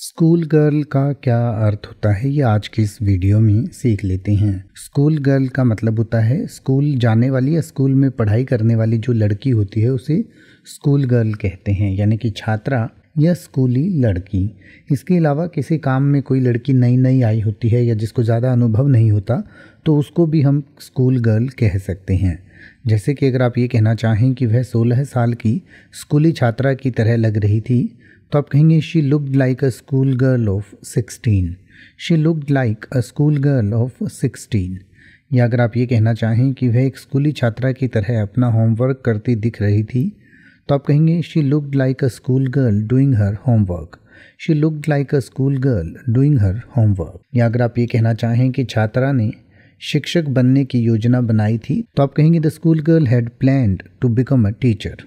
school girl का क्या अर्थ होता है ये आज के इस वीडियो में सीख लेते हैं स्कूल गर्ल का मतलब होता है स्कूल जाने वाली या स्कूल में पढ़ाई करने वाली जो लड़की होती है उसे स्कूल गर्ल कहते हैं यानी कि छात्रा या स्कूली लड़की इसके अलावा किसी काम में कोई लड़की नई नई आई होती है या जिसको ज़्यादा अनुभव नहीं होता तो उसको भी हम स्कूल गर्ल कह सकते हैं जैसे कि अगर आप ये कहना चाहें कि वह 16 साल की स्कूली छात्रा की तरह लग रही थी तो आप कहेंगे she looked like a school girl of sixteen she looked like a school girl of sixteen या अगर आप ये कहना चाहें कि वह एक स्कूली छात्रा की तरह अपना होमवर्क करती दिख रही थी तो आप कहेंगे she looked like a school girl doing her homework she looked like a school girl doing her homework या अगर आप ये कहना चाहें कि छात्रा ने शिक्षक बनने की योजना बनाई थी तो आप कहेंगे the school girl had plan to become a teacher